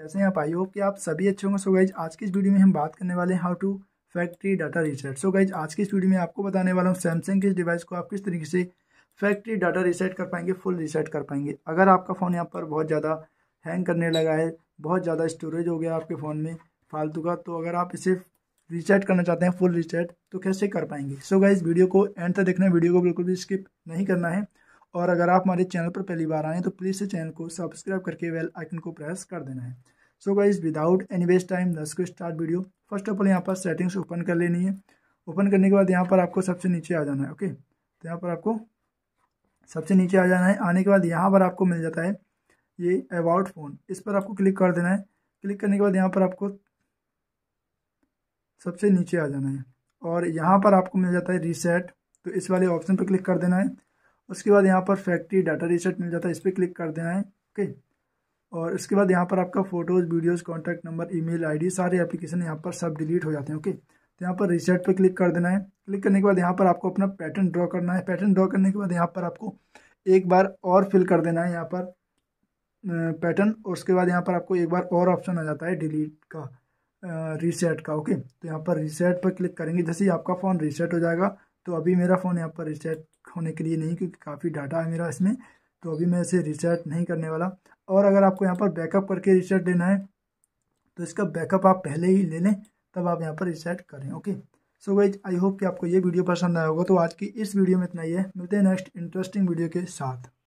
कैसे हैं आप आई होप कि आप सभी अच्छे होंगे सो गाइज आज की इस वीडियो में हम बात करने वाले हैं how to factory data reset so guys आज की इस वीडियो में आपको बताने वाला हूँ सैमसंग के इस डिवाइस को आप किस तरीके से फैक्ट्री डाटा रीसेट कर पाएंगे फुल रीसेट कर पाएंगे अगर आपका फ़ोन यहाँ पर बहुत ज़्यादा हैंग करने लगा है बहुत ज़्यादा स्टोरेज हो गया आपके फ़ोन में फालतू का तो अगर आप इसे रीसेट करना चाहते हैं फुल रीसेट तो कैसे कर पाएंगे सो गाइज वीडियो को एंड तक देखना है वीडियो को बिल्कुल भी स्किप नहीं करना है और अगर आप हमारे चैनल पर पहली बार आएँ तो प्लीज़ से चैनल को सब्सक्राइब करके वेल आइकन को प्रेस कर देना है so guys without any waste time दस को start video first of all यहाँ पर सेटिंग्स ओपन कर लेनी है ओपन करने के बाद यहाँ पर आपको सबसे नीचे आ जाना है ओके तो यहाँ पर आपको सबसे नीचे आ जाना है आने के बाद यहाँ पर आपको मिल जाता है ये अबाउट फ़ोन इस पर आपको क्लिक कर देना है क्लिक करने के बाद यहाँ पर आपको सबसे नीचे आ जाना है और यहाँ पर आपको मिल जाता है रीसेट तो इस वाले ऑप्शन पर क्लिक कर देना है उसके बाद यहाँ पर फैक्ट्री डाटा रिसेट मिल जाता है इस पर क्लिक कर देना है ओके और इसके बाद यहाँ पर आपका photos videos contact number email सारे एप्लीकेशन यहाँ पर सब डिलीट हो जाते हैं ओके तो यहाँ पर रिसेट पर क्लिक कर देना है क्लिक करने के बाद यहाँ पर आपको अपना पैटर्न ड्रॉ करना है पैटर्न ड्रॉ करने के बाद यहाँ पर आपको एक बार और फिल कर देना है यहाँ पर पैटर्न और उसके बाद यहाँ पर आपको एक बार और ऑप्शन आ जाता है डिलीट का रीसेट का ओके तो यहाँ पर रीसेट पर क्लिक करेंगे जैसे ही आपका फ़ोन रीसेट हो जाएगा तो अभी मेरा फ़ोन यहाँ पर रिसेट होने के लिए नहीं क्योंकि काफ़ी डाटा है मेरा इसमें तो अभी मैं इसे रिसेट नहीं करने वाला और अगर आपको यहाँ पर बैकअप करके रिसेट देना है तो इसका बैकअप आप पहले ही ले लें तब आप यहाँ पर रिसेट करें okay so guys I hope कि आपको ये वीडियो पसंद आया होगा तो आज की इस वीडियो में इतना ही है मिलते हैं नेक्स्ट इंटरेस्टिंग वीडियो के साथ